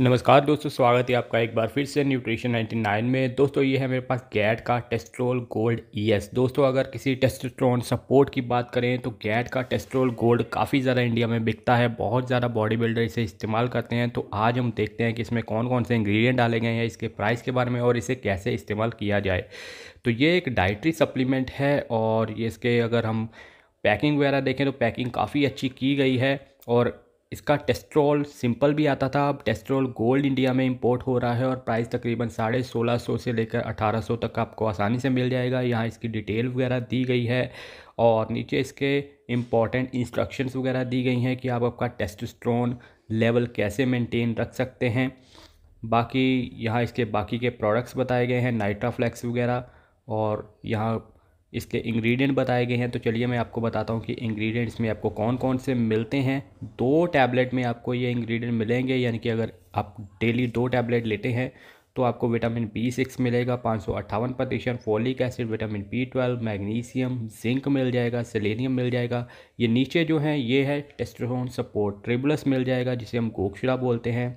नमस्कार दोस्तों स्वागत है आपका एक बार फिर से न्यूट्रिशन 99 में दोस्तों ये है मेरे पास गैट का टेस्ट्रोल गोल्ड ईएस दोस्तों अगर किसी टेस्टोस्टेरोन सपोर्ट की बात करें तो गैट का टेस्ट्रोल गोल्ड काफ़ी ज़्यादा इंडिया में बिकता है बहुत ज़्यादा बॉडी बिल्डर इसे इस्तेमाल करते हैं तो आज हम देखते हैं कि इसमें कौन कौन से इंग्रीडियंट डाले गए हैं इसके प्राइस के बारे में और इसे कैसे इस्तेमाल किया जाए तो ये एक डाइट्री सप्लीमेंट है और ये इसके अगर हम पैकिंग वगैरह देखें तो पैकिंग काफ़ी अच्छी की गई है और इसका टेस्ट्रोल सिंपल भी आता था अब टेस्ट्रोल गोल्ड इंडिया में इंपोर्ट हो रहा है और प्राइस तकरीबन साढ़े सोलह सौ से लेकर अठारह सौ तक आपको आसानी से मिल जाएगा यहाँ इसकी डिटेल वगैरह दी गई है और नीचे इसके इम्पॉर्टेंट इंस्ट्रक्शंस वगैरह दी गई हैं कि आप आपका टेस्टोस्ट्रोन लेवल कैसे मेनटेन रख सकते हैं बाकी यहाँ इसके बाकी के प्रोडक्ट्स बताए गए हैं नाइट्राफ्लैक्स वगैरह और यहाँ इसके इंग्रेडिएंट बताए गए हैं तो चलिए मैं आपको बताता हूँ कि इंग्रेडिएंट्स में आपको कौन कौन से मिलते हैं दो टैबलेट में आपको ये इंग्रेडिएंट मिलेंगे यानी कि अगर आप डेली दो टैबलेट लेते हैं तो आपको विटामिन बी सिक्स मिलेगा पाँच सौ अट्ठावन प्रतिशत folic acid vitamin B twelve magnesium zinc मिल जाएगा सेलेनियम मिल जाएगा ये नीचे जो है ये है टेस्टोस्टेरोन सपोर्ट ट्रिबलस मिल जाएगा जिसे हम गोक्षरा बोलते हैं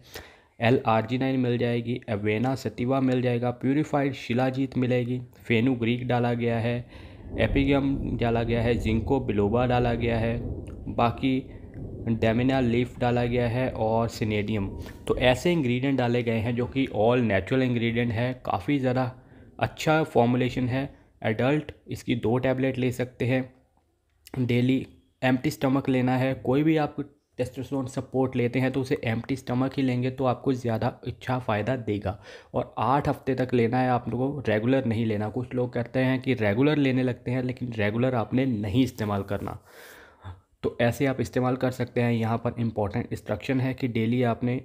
एल आर्जिनाइन मिल जाएगी एवेना सतीवा मिल जाएगा प्योरीफाइड शिलाजीत मिलेगी फेनू ग्रीक डाला गया है एपिगम डाला गया है जिंको बिलोबा डाला गया है बाकी डेमिना लीफ डाला गया है और सिनेडियम तो ऐसे इंग्रेडिएंट डाले गए हैं जो कि ऑल नेचुरल इंग्रेडिएंट है काफ़ी ज़रा अच्छा फॉर्मुलेशन है एडल्ट इसकी दो टैबलेट ले सकते हैं डेली एम्प्टी स्टमक लेना है कोई भी आप टेस्टोस्टेरोन सपोर्ट लेते हैं तो उसे एम्प्टी स्टमक ही लेंगे तो आपको ज़्यादा अच्छा फ़ायदा देगा और आठ हफ्ते तक लेना है आप लोगों को रेगुलर नहीं लेना कुछ लोग कहते हैं कि रेगुलर लेने लगते हैं लेकिन रेगुलर आपने नहीं इस्तेमाल करना तो ऐसे आप इस्तेमाल कर सकते हैं यहाँ पर इम्पॉर्टेंट इंस्ट्रक्शन है कि डेली आपने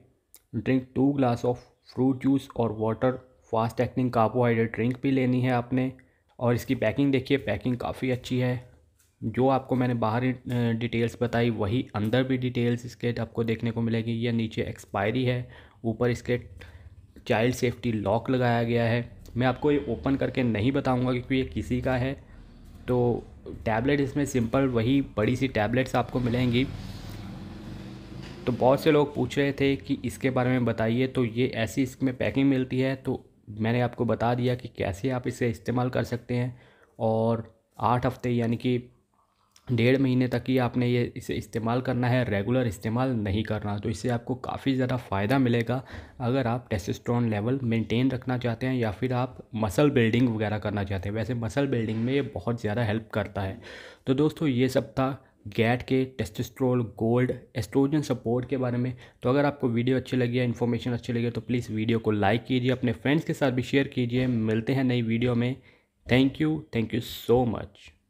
drink two glass of fruit juice और water fast acting carbohydrate drink भी लेनी है आपने और इसकी पैकिंग देखिए पैकिंग काफ़ी अच्छी है जो आपको मैंने बाहर डिटेल्स बताई वही अंदर भी डिटेल्स इसके आपको देखने को मिलेगी यह नीचे एक्सपायरी है ऊपर इसके चाइल्ड सेफ्टी लॉक लगाया गया है मैं आपको ये ओपन करके नहीं बताऊंगा क्योंकि ये किसी का है तो टैबलेट इसमें सिंपल वही बड़ी सी टैबलेट्स आपको मिलेंगी तो बहुत से लोग पूछ रहे थे कि इसके बारे में बताइए तो ये ऐसी इसमें पैकिंग मिलती है तो मैंने आपको बता दिया कि कैसे आप इसे इस्तेमाल कर सकते हैं और आठ हफ्ते यानी कि डेढ़ महीने तक ही आपने ये इसे इस्तेमाल करना है रेगुलर इस्तेमाल नहीं करना तो इससे आपको काफ़ी ज़्यादा फ़ायदा मिलेगा अगर आप टेस्टोस्टेरोन लेवल मेंटेन रखना चाहते हैं या फिर आप मसल बिल्डिंग वगैरह करना चाहते हैं वैसे मसल बिल्डिंग में ये बहुत ज़्यादा हेल्प करता है तो दोस्तों ये सब था गैट के टेस्टोस्ट्रोल गोल्ड एस्ट्रोजन सपोर्ट के बारे में तो अगर आपको वीडियो अच्छी लगी है इन्फॉर्मेशन अच्छी लगी तो प्लीज़ वीडियो को लाइक कीजिए अपने फ्रेंड्स के साथ भी शेयर कीजिए मिलते हैं नई वीडियो में thank you thank you so much